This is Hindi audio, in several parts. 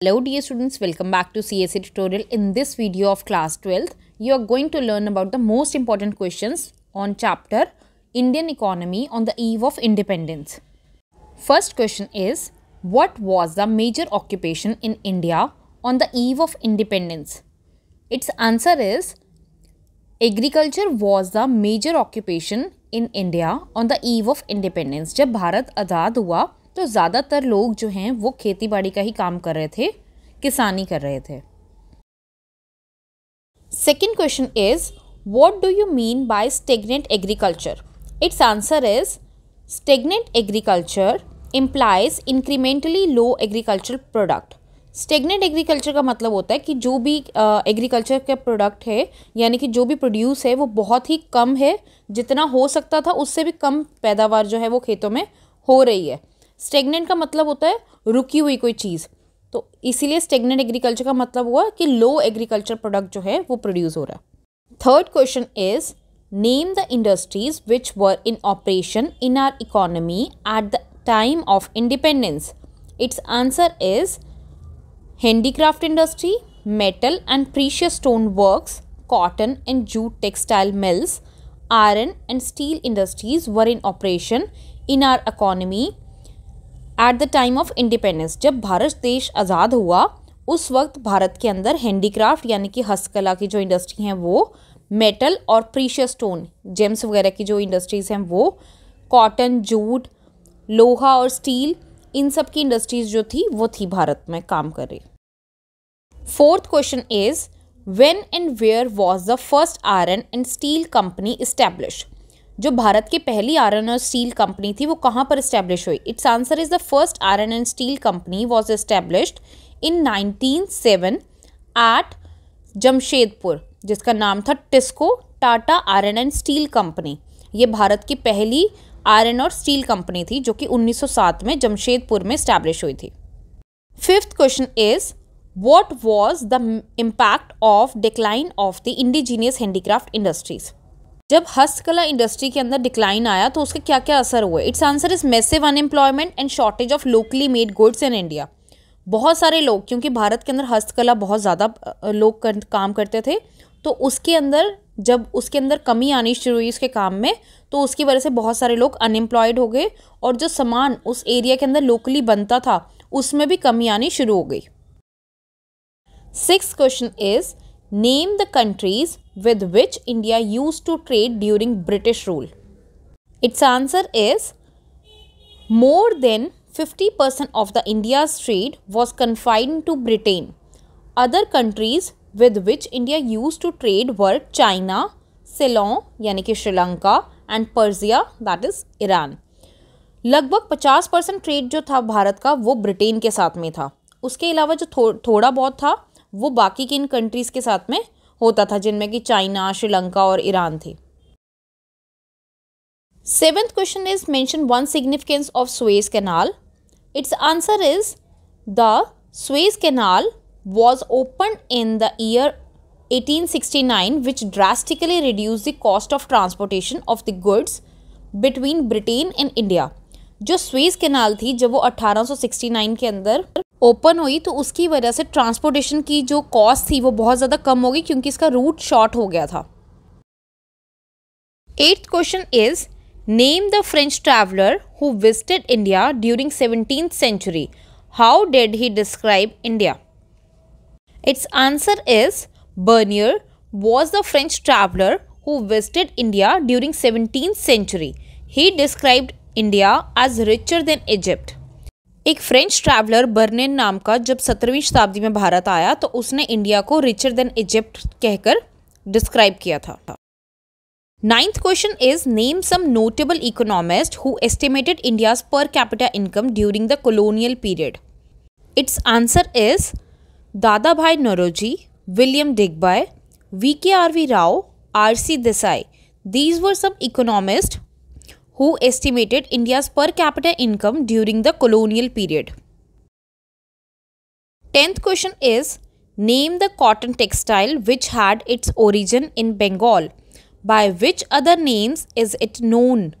Hello dear students, welcome back to CSA tutorial. In this video of class 12, you are going to learn about the most important questions on chapter Indian economy on the eve of independence. First question is, what was the major occupation in India on the eve of independence? Its answer is, agriculture was the major occupation in India on the eve of independence. जब भारत आज़ाद हुआ तो ज़्यादातर लोग जो हैं वो खेती बाड़ी का ही काम कर रहे थे किसानी कर रहे थे second question is what do you mean by stagnant agriculture it's answer is stagnant agriculture implies incrementally low agriculture product stagnant agriculture का मतलब होता है कि जो भी एग्रीकल्चर का प्रोडक्ट है यानी कि जो भी प्रोड्यूस है वो बहुत ही कम है जितना हो सकता था उससे भी कम पैदावार जो है वो खेतों में हो रही है स्टेगनेंट का मतलब होता है रुकी हुई कोई चीज़ तो इसीलिए स्टेगनेंट एग्रीकल्चर का मतलब हुआ कि लो एग्रीकल्चर प्रोडक्ट जो है वो प्रोड्यूस हो रहा है third question is name the industries which were in operation in our economy at the time of independence it's answer is handicraft industry metal and precious stone works cotton and jute textile mills iron and steel industries were in operation in our economy at the time of independence जब भारत देश आज़ाद हुआ उस वक्त भारत के अंदर हैंडीक्राफ्ट यानी कि हस्तकला की जो इंडस्ट्री हैं वो मेटल और प्रीशियस स्टोन जेम्स वगैरह की जो इंडस्ट्रीज़ हैं वो कॉटन जूट लोहा और स्टील इन सब की इंडस्ट्रीज़ जो थी वो थी भारत में काम कर रही fourth question is when and where was the first iron and steel company establish जो भारत की पहली आयरन और स्टील कंपनी थी वो कहाँ पर इस्टेब्लिश हुई it's answer is the first iron and steel company was established in 1907 at Jamshedpur जिसका नाम था TISCO Tata iron and steel company ये भारत की पहली आयरन और स्टील कंपनी थी जो कि 1907 में जमशेदपुर में इस्टेब्लिश हुई थी fifth question is what was the impact of decline of the indigenous handicraft industries जब हस्तकला इंडस्ट्री के अंदर डिक्लाइन आया तो उसके क्या क्या असर हुए it's answer is massive unemployment and shortage of locally made goods in India बहुत सारे लोग क्योंकि भारत के अंदर हस्तकला बहुत ज़्यादा लोग कर, काम करते थे तो उसके अंदर जब उसके अंदर कमी आनी शुरू हुई उसके काम में तो उसकी वजह से बहुत सारे लोग अनएम्प्लॉयड हो गए और जो सामान उस एरिया के अंदर लोकली बनता था उसमें भी कमी आनी शुरू हो गई six question is name the countries with which India used to trade during British rule? Its answer is more than 50% of the India's trade was confined to Britain. Other countries with which India used to trade were China, Ceylon yani ki Sri Lanka and Persia that is Iran. लगभग 50 परसेंट ट्रेड जो था भारत का वो ब्रिटेन के साथ में था उसके अलावा जो थो, थोड़ा बहुत था वो बाकी के इन कंट्रीज़ के साथ में होता था जिनमें कि चाइना श्रीलंका और ईरान थे seventh question is mention one significance of Suez canal it's answer is the Suez canal was opened in the year 1869 which drastically reduced the cost of transportation of the goods between Britain and India जो स्वेज कैनाल थी जब वो 1869 के अंदर ओपन हुई तो उसकी वजह से ट्रांसपोर्टेशन की जो कॉस्ट थी वो बहुत ज़्यादा कम हो गई क्योंकि इसका रूट शॉर्ट हो गया था eighth question is name the French traveller who visited India during seventeen century how did he describe India it's answer is Bernier was the French traveller who visited India during seventeen century he described India as richer than Egypt एक फ्रेंच ट्रैवलर बर्नेन नाम का जब सत्रहवीं शताब्दी में भारत आया तो उसने इंडिया को रिचर देन इजिप्ट कहकर डिस्क्राइब किया था ninth question is name some notable economist who estimated India's per capita income during the colonial period it's answer is Dadabhai Naoroji William Digby V K R V Rao R C Desai these were some economist who estimated India's per capita income during the colonial period. 10th question is Name the cotton textile which had its origin in Bengal. By which other names is it known?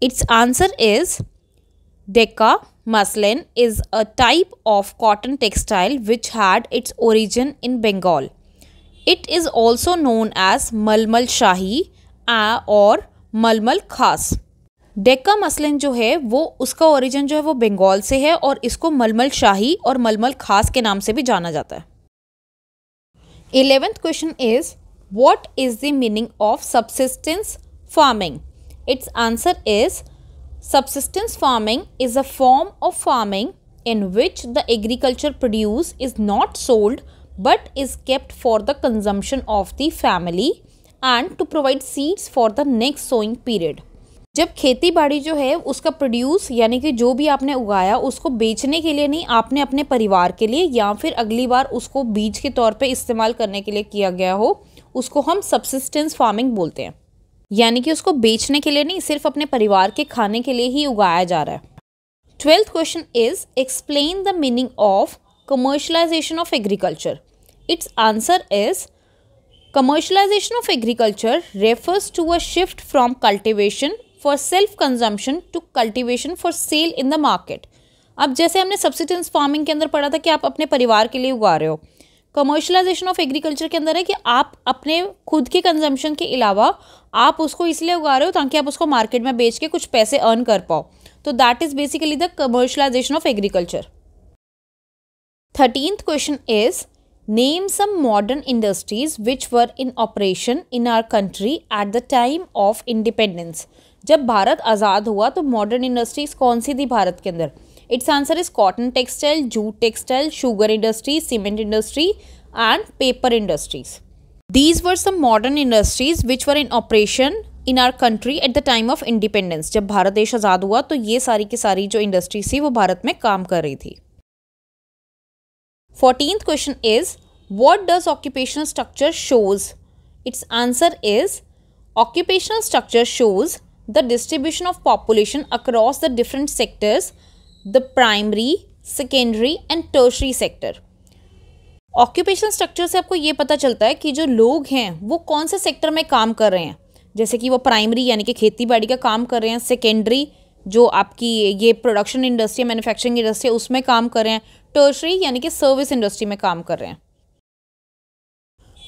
Its answer is Deca muslin is a type of cotton textile which had its origin in Bengal. It is also known as Malmal Shahi or Malmal Khas. Dhaka muslin जो है वो उसका ओरिजिन जो है वो बंगाल से है और इसको मलमल शाही और मलमल खास के नाम से भी जाना जाता है eleventh question is what is the meaning of subsistence farming it's answer is subsistence farming is a form of farming in which the agriculture produce is not sold but is kept for the consumption of the family and to provide seeds for the next sowing period जब खेती बाड़ी जो है उसका प्रोड्यूस यानी कि जो भी आपने उगाया उसको बेचने के लिए नहीं आपने अपने परिवार के लिए या फिर अगली बार उसको बीज के तौर पे इस्तेमाल करने के लिए किया गया हो उसको हम सब्सिस्टेंस फार्मिंग बोलते हैं यानी कि उसको बेचने के लिए नहीं सिर्फ अपने परिवार के खाने के लिए ही उगाया जा रहा है twelfth question is explain the meaning of commercialisation of agriculture it's answer is commercialisation of agriculture refers to a shift from cultivation for self consumption to cultivation for sale in the market अब जैसे हमने सब्सिडेंस फार्मिंग के अंदर पढ़ा था कि आप अपने परिवार के लिए उगा रहे हो कमर्शलाइजेशन ऑफ एग्रीकल्चर के अंदर है कि आप अपने खुद के कंजम्पशन के अलावा आप उसको इसलिए उगा रहे हो ताकि आप उसको मार्केट में बेच के कुछ पैसे अर्न कर पाओ तो that is basically the commercialisation of agriculture thirteenth question is name some modern industries which were in operation in our country at the time of independence जब भारत आज़ाद हुआ तो मॉडर्न इंडस्ट्रीज़ कौन सी थी भारत के अंदर it's answer is cotton textile jute textile sugar industry cement industry and paper industries these were some modern industries which were in operation in our country at the time of independence जब भारत देश आज़ाद हुआ तो ये सारी की सारी जो इंडस्ट्रीज थी वो भारत में काम कर रही थी fourteen question is what does occupational structure shows it's answer is occupational structure shows the distribution of population across the different sectors, the primary, secondary and tertiary sector. Occupation structure से आपको ये पता चलता है कि जो लोग हैं वो कौन से सेक्टर में काम कर रहे हैं जैसे कि वो प्राइमरी यानी कि खेती बाड़ी का काम कर रहे हैं सेकेंडरी जो आपकी ये प्रोडक्शन इंडस्ट्री मैन्युफैक्चरिंग इंडस्ट्री है उसमें काम कर रहे हैं टर्शरी यानी कि सर्विस इंडस्ट्री में काम कर रहे हैं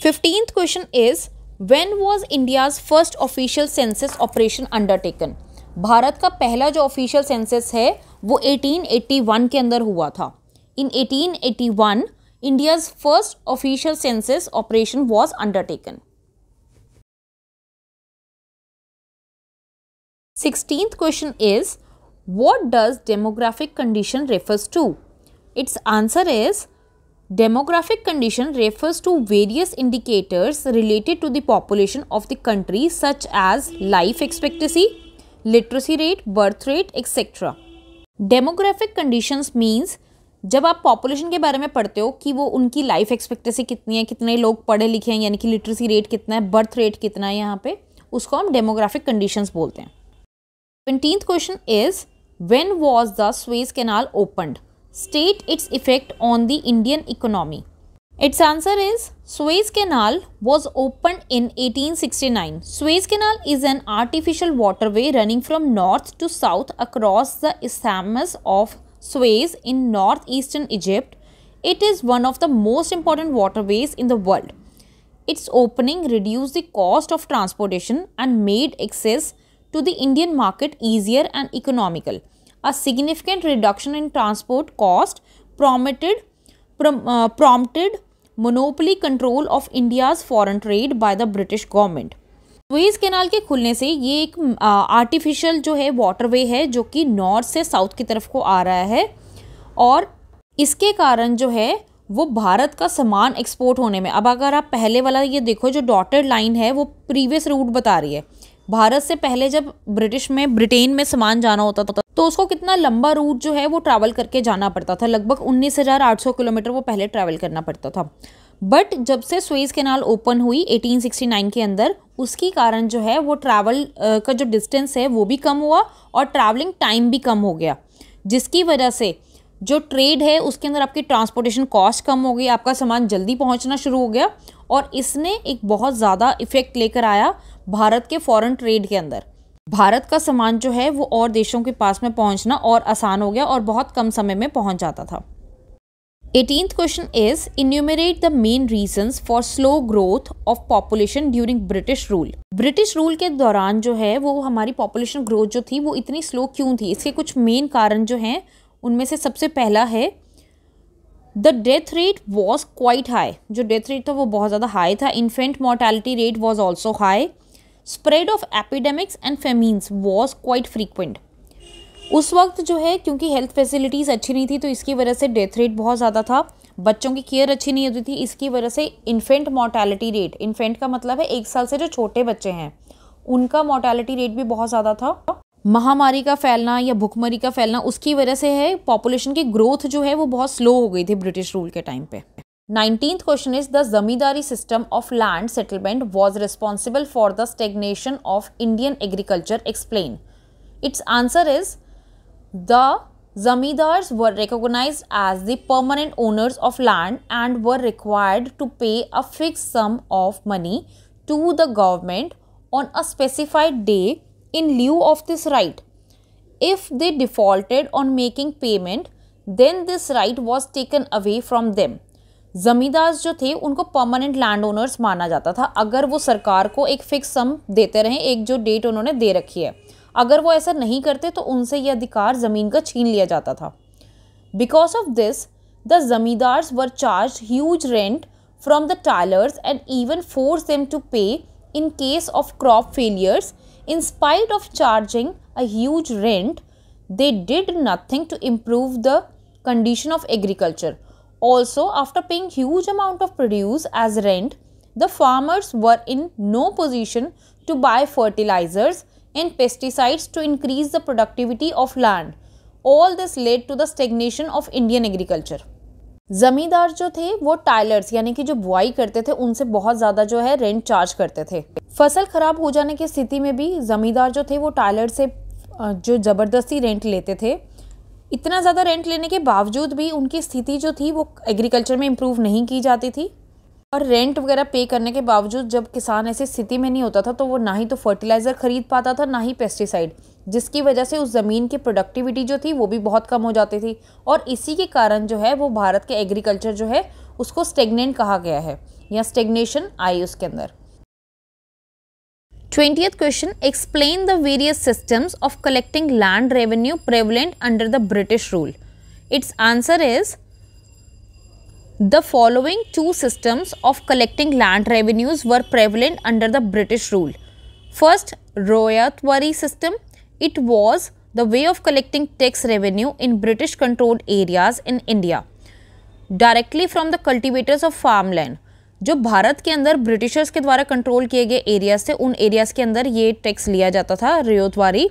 fifteenth question is when was India's first official census operation undertaken? Bharat का पहला जो ऑफिशियल सेंसस है वो 1881 के अंदर हुआ था in 1881 India's first official census operation was undertaken sixteenth question is what does demographic condition refers to its answer is Demographic condition refers to various indicators related to the population of the country such as life expectancy, literacy rate, birth rate, etc. Demographic conditions means जब आप पॉपुलेशन के बारे में पढ़ते हो कि वो उनकी लाइफ एक्सपेक्टेंसी कितनी है कितने लोग पढ़े लिखे हैं यानी कि लिटरेसी रेट कितना है बर्थ रेट कितना है यहाँ पे उसको हम डेमोग्राफिक कंडीशंस बोलते हैं seventeen question is when was the Suez canal opened state its effect on the Indian economy? Its answer is Suez Canal was opened in 1869. Suez Canal is an artificial waterway running from north to south across the Isthmus of Suez in northeastern Egypt. It is one of the most important waterways in the world. Its opening reduced the cost of transportation and made access to the Indian market easier and economical. a significant reduction in transport cost prompted, prom, uh, prompted monopoly control of India's foreign trade by the British government. Suez canal के खुलने से ये एक आर्टिफिशियल जो है वाटरवे है जो कि नॉर्थ से साउथ की तरफ को आ रहा है और इसके कारण जो है वो भारत का सामान एक्सपोर्ट होने में अब अगर आप पहले वाला ये देखो जो डॉटेड लाइन है वो प्रीवियस रूट बता रही है भारत से पहले जब ब्रिटिश में ब्रिटेन में सामान जाना होता था तो उसको कितना लंबा रूट जो है वो ट्रैवल करके जाना पड़ता था लगभग उन्नीस हज़ार आठ सौ किलोमीटर वो पहले ट्रैवल करना पड़ता था बट जब से स्वेज कैनाल ओपन हुई 1869 के अंदर उसके कारण जो है वो ट्रैवल का जो डिस्टेंस है वो भी कम हुआ और ट्रैवलिंग टाइम भी कम हो गया जिसकी वजह से जो ट्रेड है उसके अंदर आपकी ट्रांसपोर्टेशन कॉस्ट कम हो गई आपका सामान जल्दी पहुंचना शुरू हो गया और इसने एक बहुत ज़्यादा इफ़ेक्ट लेकर आया भारत के फॉरेन ट्रेड के अंदर भारत का सामान जो है वो और देशों के पास में पहुंचना और आसान हो गया और बहुत कम समय में पहुंच जाता था eighteen question is enumerate the main reason for slow growth of population during British rule British rule के दौरान जो है वो हमारी पॉपुलेशन ग्रोथ जो थी वो इतनी स्लो क्यों थी इसके कुछ मेन कारण जो हैं उनमें से सबसे पहला है the death rate was quite high जो डेथ रेट था वो बहुत ज़्यादा हाई था infant mortality rate was also high spread of epidemics and famines was quite frequent उस वक्त जो है क्योंकि हेल्थ फैसिलिटीज़ अच्छी नहीं थी तो इसकी वजह से डेथ रेट बहुत ज़्यादा था बच्चों की केयर अच्छी नहीं होती थी इसकी वजह से इन्फेंट मोर्टेलिटी रेट इन्फेंट का मतलब है एक साल से जो छोटे बच्चे हैं उनका मोर्टेलिटी रेट भी बहुत ज़्यादा था महामारी का फैलना या भुखमरी का फैलना उसकी वजह से है पॉपुलेशन की ग्रोथ जो है वो बहुत स्लो हो गई थी ब्रिटिश रूल के टाइम पे 19th question is the zamindari system of land settlement was responsible for the stagnation of Indian agriculture explain its answer is the zamindars were recognized as the permanent owners of land and were required to pay a fixed sum of money to the government on a specified day in lieu of this right if they defaulted on making payment then this right was taken away from them ज़मींदार जो थे उनको परमानेंट लैंड ओनर्स माना जाता था अगर वो सरकार को एक फिक्स सम देते रहे एक जो डेट उन्होंने दे रखी है अगर वो ऐसा नहीं करते तो उनसे ये अधिकार ज़मीन का छीन लिया जाता था because of this the zamindars were charge huge rent from the tillers and even force them to pay in case of crop failures in spite of charging a huge rent they did nothing to improve the condition of Also, after paying huge amount of produce as rent, the farmers were in no position to buy fertilizers and pesticides to increase the productivity of land. All this led to the stagnation of Indian agriculture. जमींदार जो थे वो टाइलर्स यानी कि जो बुआई करते थे उनसे बहुत ज़्यादा जो है रेंट चार्ज करते थे फसल खराब हो जाने की स्थिति में भी जमींदार जो थे वो टाइलर से जो ज़बरदस्ती रेंट लेते थे इतना ज़्यादा रेंट लेने के बावजूद भी उनकी स्थिति जो थी वो एग्रीकल्चर में इम्प्रूव नहीं की जाती थी और रेंट वगैरह पे करने के बावजूद जब किसान ऐसी स्थिति में नहीं होता था तो वो ना ही तो फर्टिलाइज़र खरीद पाता था ना ही पेस्टिसाइड जिसकी वजह से उस ज़मीन की प्रोडक्टिविटी जो थी वो भी बहुत कम हो जाती थी और इसी के कारण जो है वो भारत के एग्रीकल्चर जो है उसको स्टेगनेंट कहा गया है या स्टेगनेशन आई उसके अंदर 20th question, explain the various systems of collecting land revenue prevalent under the British rule. Its answer is the following two systems of collecting land revenues were prevalent under the British rule. First, Royatwari system. It was the way of collecting tax revenue in British controlled areas in India directly from the cultivators of farmland. जो भारत के अंदर ब्रिटिशर्स के द्वारा कंट्रोल किए गए एरियाज थे उन एरियाज के अंदर ये टैक्स लिया जाता था रियोतवारी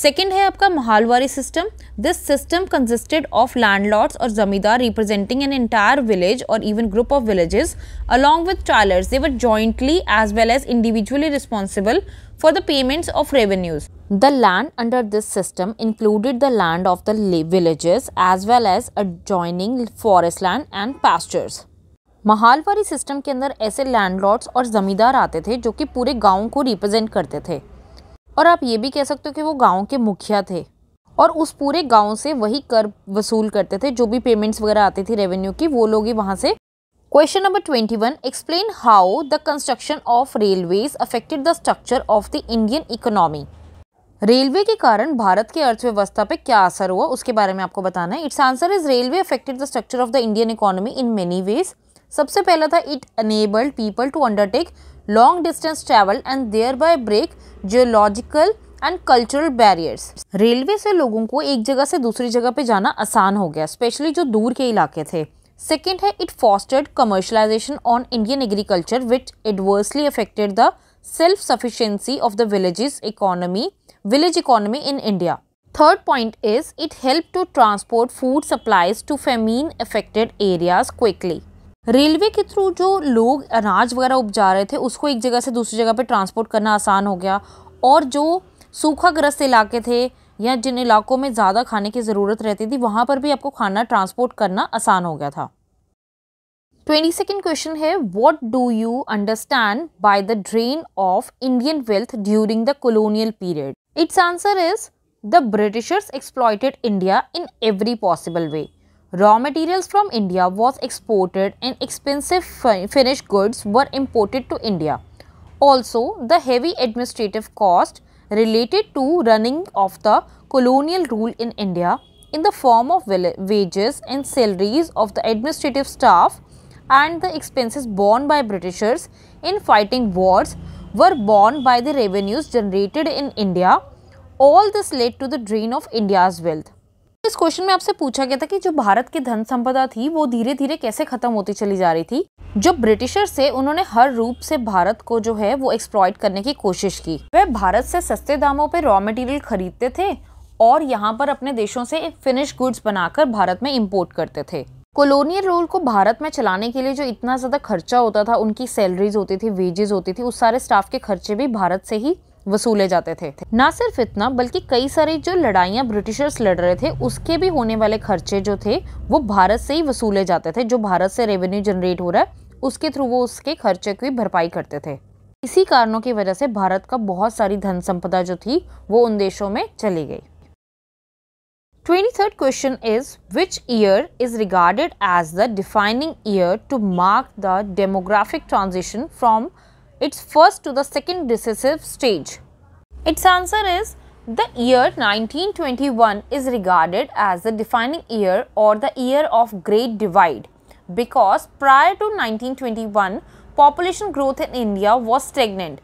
सेकेंड है आपका mahalwari system this system consisted of landlords और zamindar representing an entire village और even group of villages along with tillers they were jointly as well as individually responsible for the payments of revenues. The land under this system included the land of the villages as well as adjoining forest land and pastures mahalwari system के अंदर ऐसे लैंडलॉर्ड्स और ज़मींदार आते थे जो कि पूरे गाँव को रिप्रेजेंट करते थे और आप ये भी कह सकते हो कि वो गाँव के मुखिया थे और उस पूरे गांव से वही कर वसूल करते थे जो भी पेमेंट्स वगैरह आती थी रेवेन्यू की वो लोग ही वहाँ से question number twenty one explain how the construction of railways affected the structure of the Indian economy railway के कारण भारत की अर्थव्यवस्था पे क्या असर हुआ उसके बारे में आपको बताना है it's answer is railway affected the structure of the Indian economy in many ways सबसे पहला था it enabled people to undertake long distance travel and thereby break geological and cultural barriers railway से लोगों को एक जगह से दूसरी जगह पे जाना आसान हो गया स्पेशली जो दूर के इलाके थे सेकेंड है it fostered commercialisation on Indian agriculture which adversely affected the self sufficiency of the villages economy village economy in India third point is it help to transport food supplies to famine affected areas quickly railway के थ्रू जो लोग अनाज वगैरह उपजा रहे थे उसको एक जगह से दूसरी जगह पर ट्रांसपोर्ट करना आसान हो गया और जो सूखाग्रस्त इलाके थे या जिन इलाकों में ज़्यादा खाने की ज़रूरत रहती थी वहाँ पर भी आपको खाना ट्रांसपोर्ट करना आसान हो गया था ट्वेंटी सेकेंड क्वेश्चन है what do you understand by the drain of Indian wealth during the colonial period it's answer is the Britishers exploited India in every possible way Raw materials from India was exported and expensive finished goods were imported to India. Also, the heavy administrative cost related to running of the colonial rule in India in the form of wages and salaries of the administrative staff and the expenses borne by Britishers in fighting wars were borne by the revenues generated in India. All this led to the drain of India's wealth. इस क्वेश्चन में आपसे पूछा गया था कि जो भारत की धन संपदा थी वो धीरे धीरे कैसे खत्म होती चली जा रही थी जो ब्रिटिशर से उन्होंने हर रूप से भारत को जो है वो एक्सप्लॉयट करने की कोशिश की वह भारत से सस्ते दामों पर रॉ मटेरियल खरीदते थे और यहाँ पर अपने देशों से फिनिश गुड्स बनाकर भारत में इम्पोर्ट करते थे कॉलोनियल रूल को भारत में चलाने के लिए जो इतना ज़्यादा खर्चा होता था उनकी सैलरीज होती थी वेजेस होती थी उस सारे स्टाफ के खर्चे भी भारत से ही वसूले जाते थे ना सिर्फ इतना बल्कि कई सारी जो लड़ाइयाँ ब्रिटिशर्स लड़ रहे थे उसके भी होने वाले खर्चे जो थे वो भारत से ही वसूले जाते थे जो भारत से रेवेन्यू जनरेट हो रहा है उसके थ्रू वो उसके खर्चे की भरपाई करते थे इसी कारणों की वजह से भारत का बहुत सारी धन संपदा जो थी वो उन देशों में चली गई twenty third question is which year is regarded as the defining year to mark the demographic transition from its first to the second decisive stage. Its answer is the year 1921 is regarded as the defining year or the year of Great Divide because prior to 1921, population growth in India was stagnant.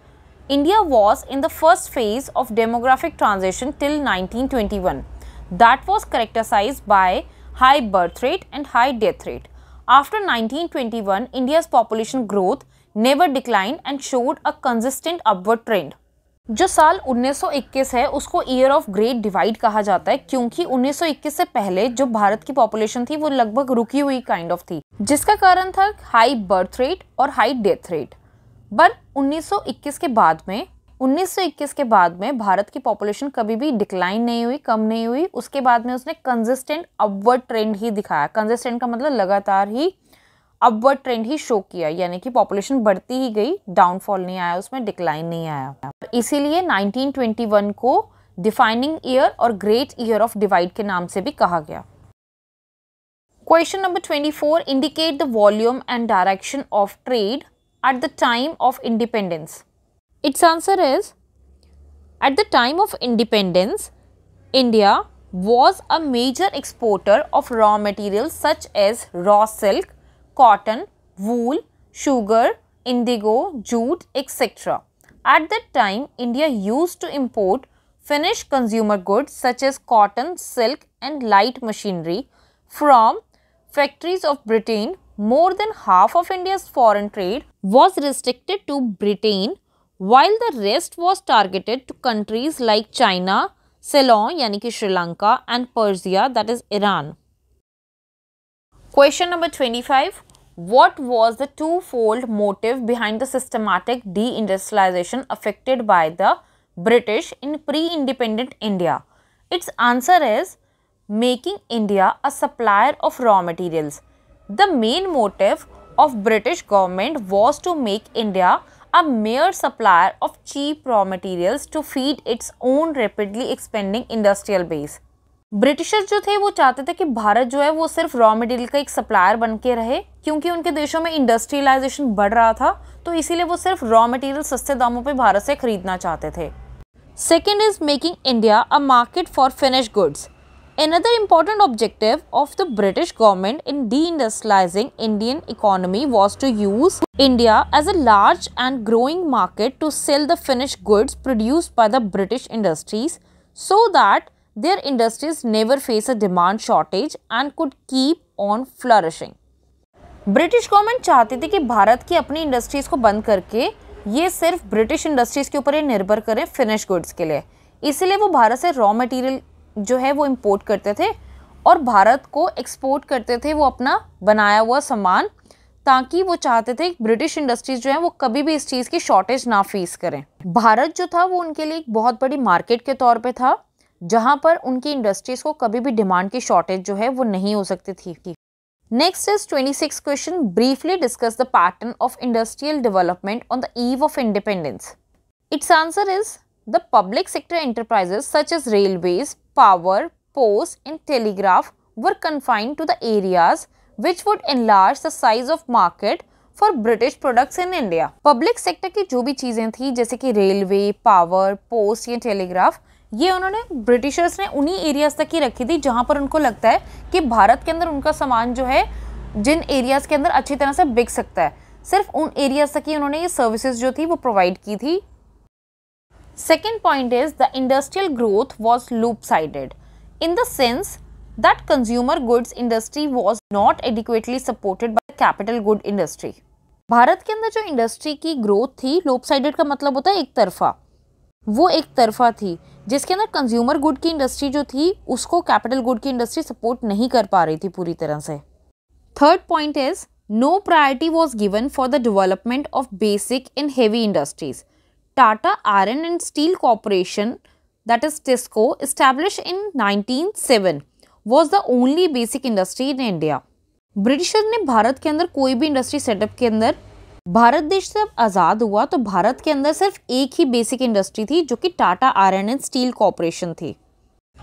India was in the first phase of demographic transition till 1921. That was characterized by high birth rate and high death rate. After 1921, India's population growth never decline and showed a consistent upward trend जो साल 1921 है उसको ईयर ऑफ ग्रेट डिवाइड कहा जाता है क्योंकि 1921 से पहले जो भारत की पॉपुलेशन थी वो लगभग रुकी हुई काइंड ऑफ थी जिसका कारण था हाई बर्थ रेट और हाई डेथ रेट बट 1921 के बाद में 1921 के बाद में भारत की पॉपुलेशन कभी भी डिक्लाइन नहीं हुई कम नहीं हुई उसके बाद में उसने कंसिस्टेंट अपवर्ड ट्रेंड ही दिखाया कंसिस्टेंट का मतलब लगातार ही अपवर्ड ट्रेंड ही शो किया यानी कि पॉपुलेशन बढ़ती ही गई डाउनफॉल नहीं आया उसमें डिक्लाइन नहीं आया इसीलिए 1921 को डिफाइनिंग ईयर और ग्रेट ईयर ऑफ डिवाइड के नाम से भी कहा गया question number 24 indicate the volume and direction of trade at the time of independence it's answer is at the time of independence India was a major exporter of raw material such as raw silk cotton, wool, sugar, indigo, jute, etc. At that time, India used to import finished consumer goods such as cotton, silk and light machinery from factories of Britain. More than half of India's foreign trade was restricted to Britain while the rest was targeted to countries like China, Ceylon यानी Sri Lanka) and Persia (that is, Iran). Question number 25. What was the twofold motive behind the systematic deindustrialization affected by the British in pre-independent India? Its answer is making India a supplier of raw materials. The main motive of British government was to make India a mere supplier of cheap raw materials to feed its own rapidly expanding industrial base. Britishers जो थे वो चाहते थे कि भारत जो है वो सिर्फ रॉ मटेरियल का एक सप्लायर बन के रहे क्योंकि उनके देशों में इंडस्ट्रियलाइजेशन बढ़ रहा था तो इसीलिए वो सिर्फ रॉ मटेरियल सस्ते दामों पे भारत से खरीदना चाहते थे second is making India a market for finish goods Another important objective of the British government in deindustrializing Indian economy was to use India as a large and growing market to sell the finished goods produced by the British industries so that their industries never face a demand shortage and could keep on flourishing. british government chahti thi ki bharat ki apni industries ko band karke ye sirf british industries ke upar hi nirbhar kare finish goods ke liye isliye wo bharat se raw material jo hai wo import karte the और भारत को एक्सपोर्ट करते थे वो अपना बनाया हुआ सामान ताकि वो चाहते थे ब्रिटिश इंडस्ट्रीज जो है वो कभी भी इस चीज़ की शॉर्टेज ना फेस करें भारत जो था वो उनके लिए एक बहुत बड़ी मार्केट के तौर पे था जहां पर उनकी इंडस्ट्रीज को कभी भी डिमांड की शॉर्टेज जो है वो नहीं हो सकती थी next is twenty six question briefly discuss the pattern of industrial development on the eve of independence it's answer is the public sector enterprises such as railways, power, post and telegraph were confined to the areas which would enlarge the size of market for British products in India public sector की जो भी चीज़ें थी जैसे कि रेलवे पावर पोस्ट या टेलीग्राफ ये उन्होंने ब्रिटिशर्स ने उन्हीं एरियाज तक ही रखी थी जहाँ पर उनको लगता है कि भारत के अंदर उनका सामान जो है जिन एरियाज़ के अंदर अच्छी तरह से बिक सकता है सिर्फ उन एरियाज तक ही उन्होंने ये सर्विसेज जो थी वो प्रोवाइड की थी second point is the industrial growth was lopsided in the sense that consumer goods industry was not adequately supported by capital good industry भारत के अंदर जो इंडस्ट्री की ग्रोथ थी लोप साइडेड का मतलब होता है एक तरफा वो एक तरफा थी जिसके अंदर कंज्यूमर गुड की इंडस्ट्री जो थी उसको कैपिटल गुड की इंडस्ट्री सपोर्ट नहीं कर पा रही थी पूरी तरह से third point is no priority was given for the development of basic and heavy industries Tata iron and steel corporation that is TISCO establish in nineteen seven was the only basic industry in India Britisher ने भारत के अंदर कोई भी इंडस्ट्री सेटअप के अंदर भारत देश जब आज़ाद हुआ तो भारत के अंदर सिर्फ एक ही बेसिक इंडस्ट्री थी जो कि Tata iron and steel corporation थी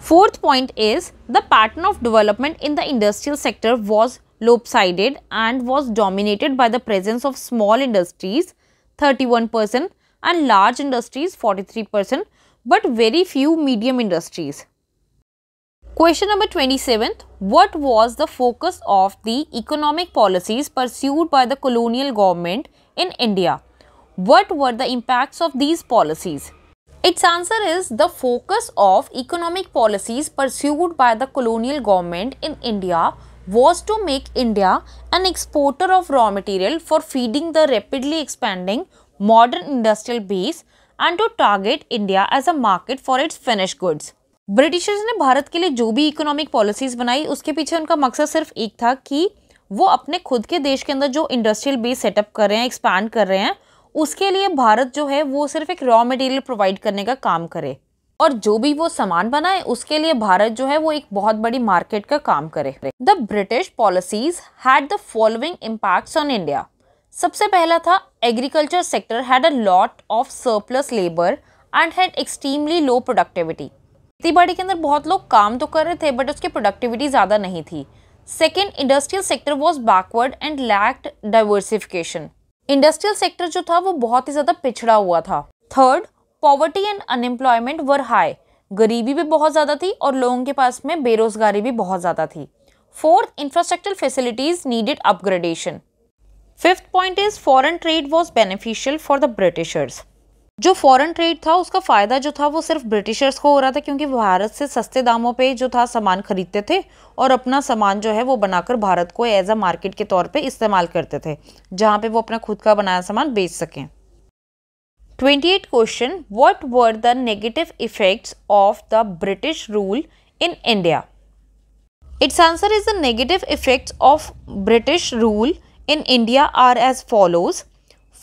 fourth point is the pattern of development in the industrial sector was lopsided and was dominated by the presence of small industries thirty one percent and large industries forty three percent but very few medium industries question number twenty seventh what was the focus of the economic policies pursued by the colonial government in India. What were the impacts of these policies? Its answer is the focus of economic policies pursued by the colonial government in India was to make India an exporter of raw material for feeding the rapidly expanding modern industrial base and to target India as a market for its finished goods. Britishers ने भारत के लिए जो भी इकोनॉमिक पॉलिसीज बनाई उसके पीछे उनका मकसद सिर्फ एक था कि वो अपने खुद के देश के अंदर जो इंडस्ट्रियल बेस सेटअप कर रहे हैं एक्सपैंड कर रहे हैं उसके लिए भारत जो है वो सिर्फ एक रॉ मटेरियल प्रोवाइड करने का काम करे और जो भी वो सामान बनाए उसके लिए भारत जो है वो एक बहुत बड़ी मार्केट का काम करे the British policies had the following impacts on India सबसे पहला था agriculture sector had a lot of surplus labour and had extremely low productivity खेती बाड़ी के अंदर बहुत लोग काम तो कर रहे थे बट उसकी प्रोडक्टिविटी ज़्यादा नहीं थी second industrial sector was backward and lacked diversification industrial sector जो था वो बहुत ही ज़्यादा पिछड़ा हुआ था third poverty and unemployment were high गरीबी भी बहुत ज़्यादा थी और लोगों के पास में बेरोजगारी भी बहुत ज़्यादा थी fourth infrastructure facilities needed upgradation fifth point is foreign trade was beneficial for the Britishers जो फॉरेन ट्रेड था उसका फ़ायदा जो था वो सिर्फ ब्रिटिशर्स को हो रहा था क्योंकि भारत से सस्ते दामों पे जो था सामान खरीदते थे और अपना सामान जो है वो बनाकर भारत को एज अ मार्केट के तौर पे इस्तेमाल करते थे जहां पे वो अपना खुद का बनाया सामान बेच सकें 28 question what were the negative effects of the British rule in India it's answer is the negative effects of British rule in India are as follows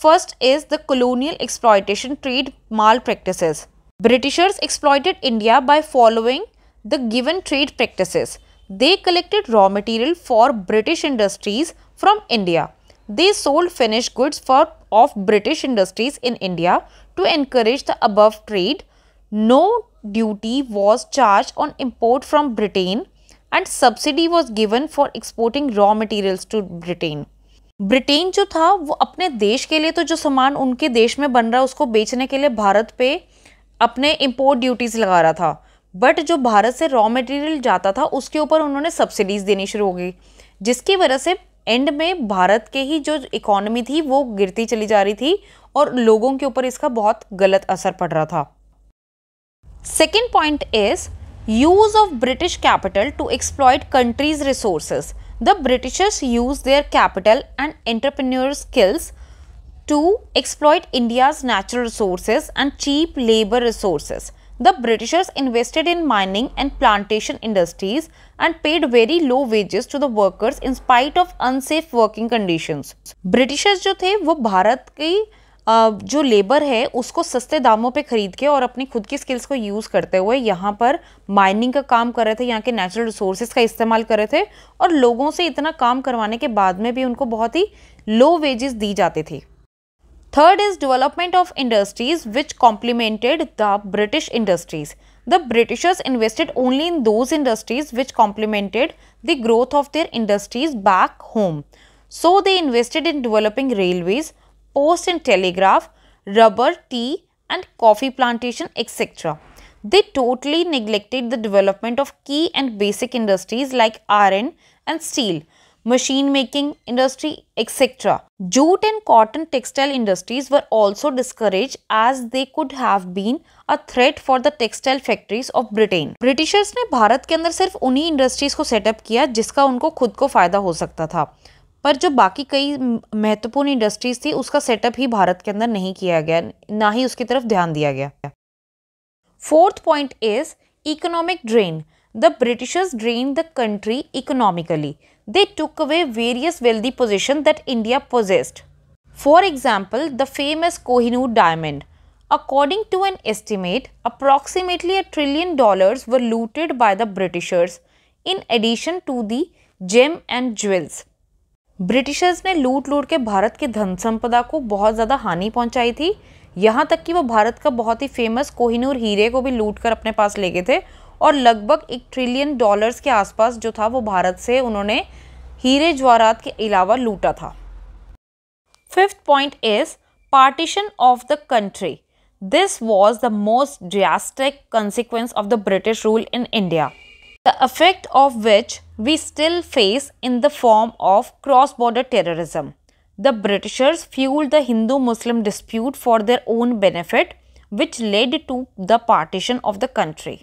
First is the colonial exploitation trade malpractices. Britishers exploited India by following the given trade practices. They collected raw material for British industries from India. They sold finished goods for of British industries in India to encourage the above trade. No duty was charged on import from Britain and subsidy was given for exporting raw materials to Britain. Britain जो था वो अपने देश के लिए तो जो सामान उनके देश में बन रहा उसको बेचने के लिए भारत पे अपने इम्पोर्ट ड्यूटीज़ लगा रहा था बट जो भारत से रॉ मटेरियल जाता था उसके ऊपर उन्होंने सब्सिडीज़ देनी शुरू हो गई जिसकी वजह से एंड में भारत के ही जो इकोनॉमी थी वो गिरती चली जा रही थी और लोगों के ऊपर इसका बहुत गलत असर पड़ रहा था second point is use of British capital to exploit country's resources The Britishers used their capital and entrepreneurial skills to exploit India's natural resources and cheap labor resources. The Britishers invested in mining and plantation industries and paid very low wages to the workers in spite of unsafe working conditions. Britishers जो थे वो भारत की जो लेबर है उसको सस्ते दामों पे ख़रीद के और अपनी खुद की स्किल्स को यूज़ करते हुए यहाँ पर माइनिंग का काम कर रहे थे यहाँ के नेचुरल रिसोर्सेज का इस्तेमाल कर रहे थे और लोगों से इतना काम करवाने के बाद में भी उनको बहुत ही लो वेजेस दी जाते थे third is development of industries which complemented the British industries the Britishers invested only in those industries which complemented the growth of their industries back home so they invested in developing railways post and telegraph, rubber, tea and coffee plantation etc. They totally neglected the development of key and basic industries like iron and steel, machine making industry etc. Jute and cotton textile industries were also discouraged as they could have been a threat for the textile factories of Britain. Britishers ने भारत के अंदर सिर्फ उन्हीं इंडस्ट्रीज को up किया जिसका उनको खुद को फायदा हो सकता था पर जो बाकी कई महत्वपूर्ण इंडस्ट्रीज थी उसका सेटअप ही भारत के अंदर नहीं किया गया ना ही उसकी तरफ ध्यान दिया गया fourth point is economic drain the British drain the country economically they took away various wealthy position that India possessed for example the famous Kohinoor diamond according to an estimate approximately a trillion dollars were looted by the Britishers in addition to the gem and jewels Britishers ने लूट लूट के भारत के धन संपदा को बहुत ज़्यादा हानि पहुंचाई थी यहाँ तक कि वो भारत का बहुत ही फेमस कोहिनूर हीरे को भी लूट कर अपने पास ले गए थे और लगभग एक ट्रिलियन डॉलर्स के आसपास जो था वो भारत से उन्होंने हीरे ज्वारात के अलावा लूटा था fifth point is partition of the country this was the most drastic consequence of the British rule in India the effect of which we still face in the form of cross-border terrorism. The Britishers fueled the Hindu-Muslim dispute for their own benefit which led to the partition of the country.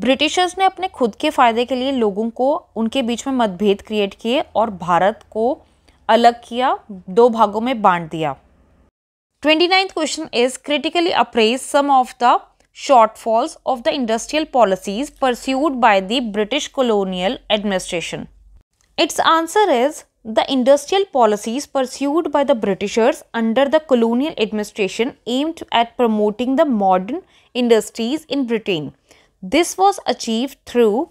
Britishers ने अपने खुद के फ़ायदे के लिए लोगों को उनके बीच में मतभेद क्रिएट किए और भारत को अलग किया दो भागों में बांट दिया twenty ninth question is critically appraise some of the shortfalls of the industrial policies pursued by the British colonial administration? Its answer is the industrial policies pursued by the Britishers under the colonial administration aimed at promoting the modern industries in Britain. This was achieved through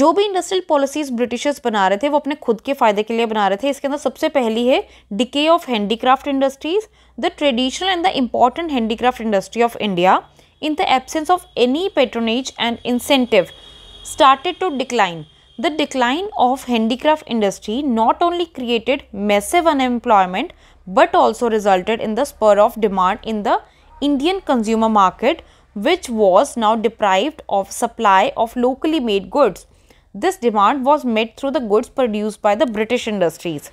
जो भी इंडस्ट्रियल पॉलिसीज ब्रिटिशर्स बना रहे थे वो अपने खुद के फायदे के लिए बना रहे थे इसके अंदर सबसे पहली है decay of handicraft industries the traditional and the important handicraft industry of India in the absence of any patronage and incentive started to decline. The decline of handicraft industry not only created massive unemployment but also resulted in the spur of demand in the Indian consumer market which was now deprived of supply of locally made goods. This demand was met through the goods produced by the British industries.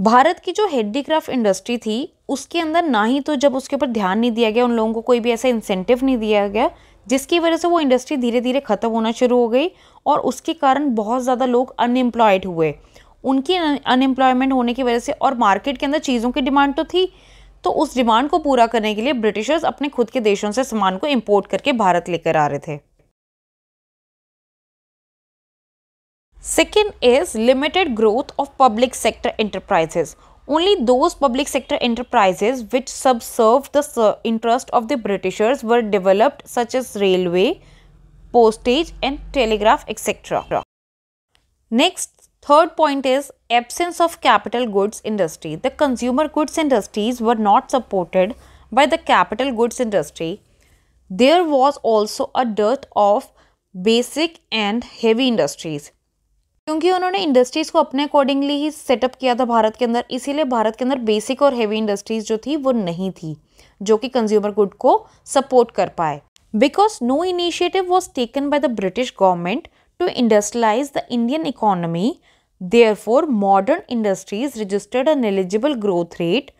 Bharat की जो हैंडीक्राफ्ट इंडस्ट्री थी उसके अंदर ना ही तो जब उसके ऊपर ध्यान नहीं दिया गया उन लोगों को कोई भी ऐसा इंसेंटिव नहीं दिया गया जिसकी वजह से वो इंडस्ट्री धीरे धीरे ख़त्म होना शुरू हो गई और उसके कारण बहुत ज़्यादा लोग अनएम्प्लॉयड हुए उनकी अनएम्प्लॉयमेंट होने की वजह से और मार्केट के अंदर चीज़ों की डिमांड तो थी तो उस डिमांड को पूरा करने के लिए ब्रिटिशर्स अपने खुद के देशों से सामान को इम्पोर्ट करके भारत लेकर आ रहे थे second is limited growth of public sector enterprises Only those public sector enterprises which subserved the interest of the Britishers were developed such as railway, postage and telegraph etc. Next, third point is absence of capital goods industry. The consumer goods industries were not supported by the capital goods industry. There was also a dearth of basic and heavy industries. क्योंकि उन्होंने इंडस्ट्रीज को अपने अकॉर्डिंगली ही सेटअप किया था भारत के अंदर इसीलिए भारत के अंदर बेसिक और हेवी इंडस्ट्रीज जो थी वो नहीं थी जो कि कंज्यूमर गुड को सपोर्ट कर पाए because no initiative was taken by the British government to industrialize the Indian economy there four modern industries registered an eligible growth rate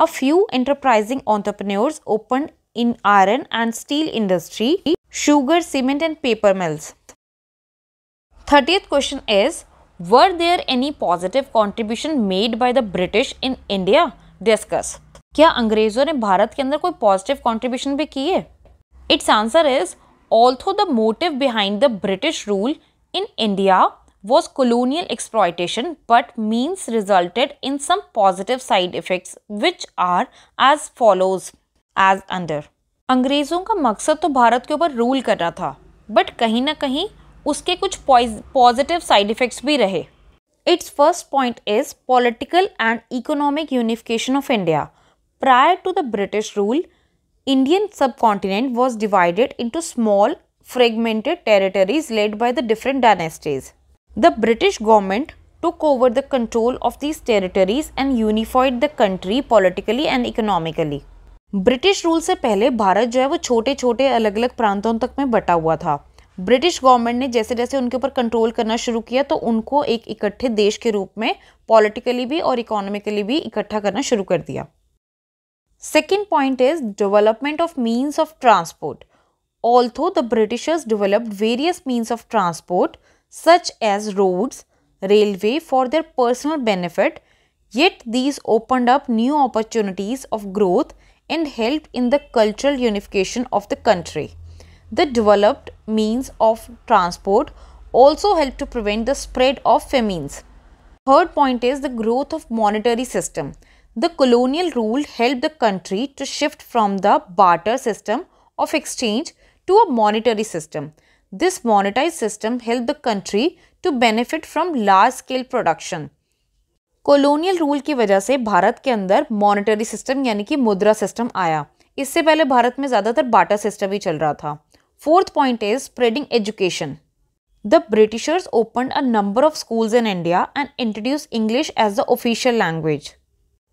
a few enterprising entrepreneurs open in iron and steel industry sugar cement and paper mills thirtieth question is were there any positive contribution made by the British in India discuss क्या अंग्रेजों ने भारत के अंदर कोई पॉजिटिव कॉन्ट्रीब्यूशन भी किए its answer is although the motive behind the British rule in India was colonial exploitation but means resulted in some positive side effects which are as follows as under अंग्रेज़ों का मकसद तो भारत के ऊपर रूल करना था बट कहीं ना कहीं उसके कुछ पॉजिटिव साइड इफेक्ट्स भी रहे its first point is political and economic unification of India prior to the British rule Indian subcontinent was divided into small fragmented territories led by the different dynasties the British government took over the control of these territories and unified the country politically and economically British rule से पहले भारत जो है वो छोटे छोटे अलग अलग प्रांतों तक में बटा हुआ था ब्रिटिश गवर्नमेंट ने जैसे जैसे उनके ऊपर कंट्रोल करना शुरू किया तो उनको एक इकट्ठे देश के रूप में पॉलिटिकली भी और इकोनॉमिकली भी इकट्ठा करना शुरू कर दिया second point is development of means of transport although the Britishers developed various means of transport such as roads railway for their personal benefit yet these opened up new opportunities of growth and help in the cultural unification of the country The developed means of transport also help to prevent the spread of famines. Third point is the growth of monetary system. The colonial rule helped the country to shift from the barter system of exchange to a monetary system. This monetized system helped the country to benefit from large scale production. Colonial rule की वजह से भारत के अंदर मॉनेटरी सिस्टम यानी कि मुद्रा सिस्टम आया इससे पहले भारत में ज़्यादातर बाटा सिस्टम ही चल रहा था Fourth point is spreading education. The Britishers opened a number of schools in India and introduced English as the official language.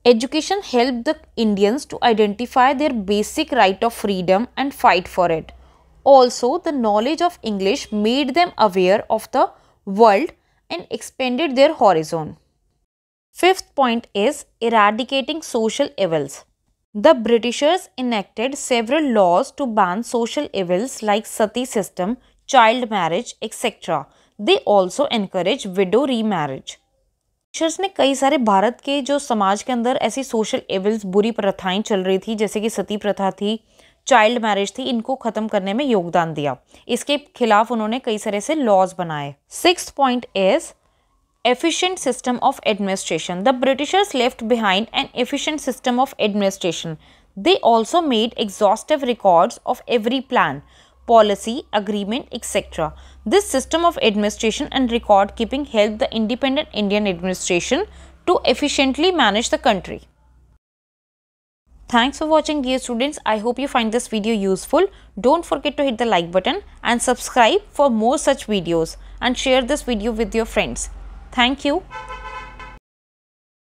Education helped the Indians to identify their basic right of freedom and fight for it. Also, the knowledge of English made them aware of the world and expanded their horizon. Fifth point is eradicating social evils. The Britishers enacted several laws to ban social evils like sati system, child marriage, etc. They also encourage widow remarriage. Britishers ने कई सारे भारत के जो समाज के अंदर ऐसी सोशल एविल्स बुरी प्रथाएं चल रही थी जैसे कि सती प्रथा थी चाइल्ड मैरिज थी इनको ख़त्म करने में योगदान दिया इसके खिलाफ उन्होंने कई सारे से लॉज बनाए six point is efficient system of administration. The Britishers left behind an efficient system of administration. They also made exhaustive records of every plan, policy, agreement, etc. This system of administration and record keeping helped the independent Indian administration to efficiently manage the country. Thanks for watching dear students. I hope you find this video useful. Don't forget to hit the like button and subscribe for more such videos and share this video with your friends. Thank you.